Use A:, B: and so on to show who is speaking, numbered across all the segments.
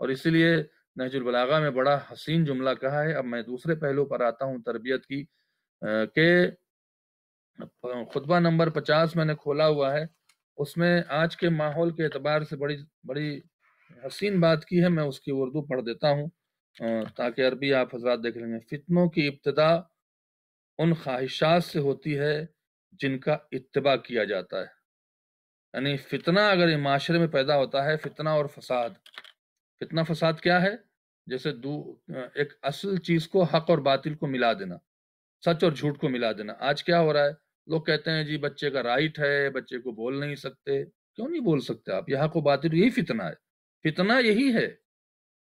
A: और इसीलिए नहजुलबलागा में बड़ा हसीन जुमला कहा है अब मैं दूसरे पहलू पर आता हूँ तरबियत की के खुतबा नंबर पचास मैंने खोला हुआ है उसमें आज के माहौल के अतबार से बड़ी बड़ी हसीन बात की है मैं उसकी उर्दू पढ़ देता हूँ ताकि अरबी आप हजरात देख लेंगे फितनों की इब्तदा उन ख्वाहिशात से होती है जिनका इतबा किया जाता है यानी फितना अगर माशरे में पैदा होता है फितना और फसाद कितना फसाद क्या है जैसे दू एक असल चीज को हक और बातिल को मिला देना सच और झूठ को मिला देना आज क्या हो रहा है लोग कहते हैं जी बच्चे का राइट है बच्चे को बोल नहीं सकते क्यों नहीं बोल सकते आप यहाँ को बातिल यही फितना है फितना यही है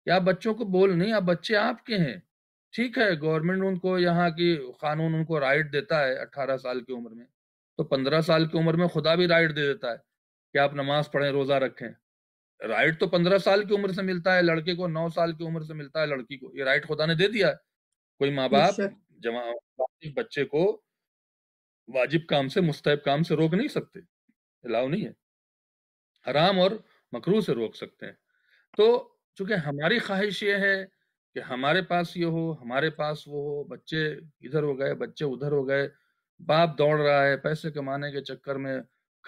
A: कि आप बच्चों को बोल नहीं आप बच्चे आपके हैं ठीक है गवर्नमेंट उनको यहाँ की कानून उनको राइट देता है अट्ठारह साल की उम्र में तो पंद्रह साल की उम्र में खुदा भी राइट दे देता है कि आप नमाज पढ़ें रोज़ा रखें राइट तो पंद्रह साल की उम्र से मिलता है लड़के को नौ साल की उम्र से मिलता है लड़की को ये राइट खुदा ने दे दिया कोई माँ बाप जमा बच्चे को वाजिब काम से मुस्तैब काम से रोक नहीं सकते अलाउ नहीं है हराम और मकरू से रोक सकते हैं तो चूंकि हमारी ख्वाहिश ये है कि हमारे पास ये हो हमारे पास वो हो बच्चे इधर हो गए बच्चे उधर हो गए बाप दौड़ रहा है पैसे कमाने के चक्कर में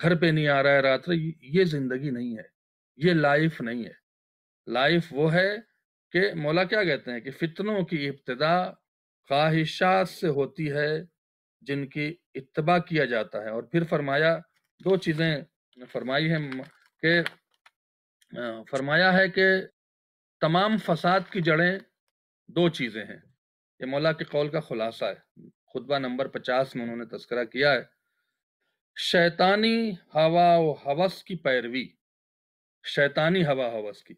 A: घर पे नहीं आ रहा है रात ये जिंदगी नहीं है ये लाइफ नहीं है लाइफ वो है कि मौला क्या कहते हैं कि फितनों की इब्तदा ख्वाहिशात से होती है जिनकी इतबा किया जाता है और फिर फरमाया दो चीज़ें फरमाई हैं कि फरमाया है कि तमाम फसाद की जड़ें दो चीज़ें हैं ये मौला के कौल का खुलासा है खुतबा नंबर पचास में उन्होंने तस्करा किया है शैतानी हवा व हवस की पैरवी शैतानी हवा हवस की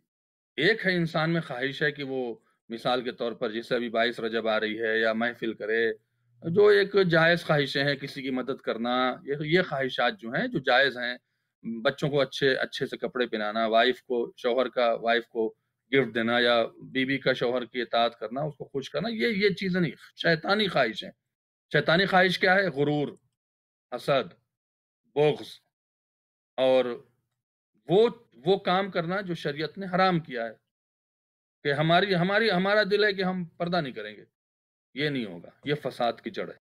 A: एक है इंसान में ख्वाहिश है कि वो मिसाल के तौर पर जैसे अभी बाईस रजब आ रही है या महफिल करे जो एक जायज़ ख्वाहिशें हैं किसी की मदद करना ये ये ख्वाहिशात जो हैं जो जायज़ हैं बच्चों को अच्छे अच्छे से कपड़े पहनाना वाइफ को शोहर का वाइफ को गिफ्ट देना या बीबी का शोहर की इतात करना उसको खुश करना ये ये चीज़ें नहीं शैतानी ख्वाहिशें शैतानी ख्वाहिश क्या है गुरूर हसद बोग्स और वो वो काम करना जो शरीयत ने हराम किया है कि हमारी हमारी हमारा दिल है कि हम पर्दा नहीं करेंगे ये नहीं होगा ये फसाद की जड़ है